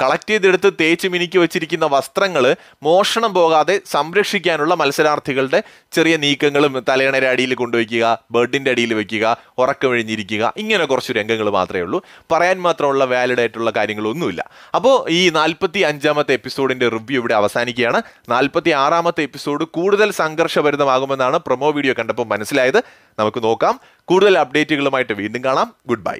കളക്ട് ചെയ്തെടുത്ത് തേച്ച് മിനുക്കി വെച്ചിരിക്കുന്ന വസ്ത്രങ്ങൾ മോഷണം പോകാതെ സംരക്ഷിക്കാനുള്ള മത്സരാർത്ഥികളുടെ ചെറിയ നീക്കങ്ങളും തലയണയുടെ അടിയിൽ കൊണ്ടുവയ്ക്കുക ബെഡിൻ്റെ അടിയിൽ വയ്ക്കുക ഉറക്കമെഴിഞ്ഞിരിക്കുക ഇങ്ങനെ കുറച്ച് രംഗങ്ങൾ മാത്രമേ ഉള്ളൂ പറയാൻ മാത്രമുള്ള വാലിഡ് ആയിട്ടുള്ള കാര്യങ്ങളൊന്നുമില്ല അപ്പോൾ ഈ നാൽപ്പത്തി അഞ്ചാമത്തെ എപ്പിസോഡിൻ്റെ റിവ്യൂ ഇവിടെ അവസാനിക്കുകയാണ് നാൽപ്പത്തി ആറാമത്തെ എപ്പിസോഡ് കൂടുതൽ സംഘർഷഭരിതമാകുമെന്നാണ് പ്രൊമോ വീഡിയോ കണ്ടപ്പോൾ മനസ്സിലായത് നമുക്ക് നോക്കാം കൂടുതൽ അപ്ഡേറ്റുകളുമായിട്ട് വീണ്ടും കാണാം ഗുഡ് ബൈ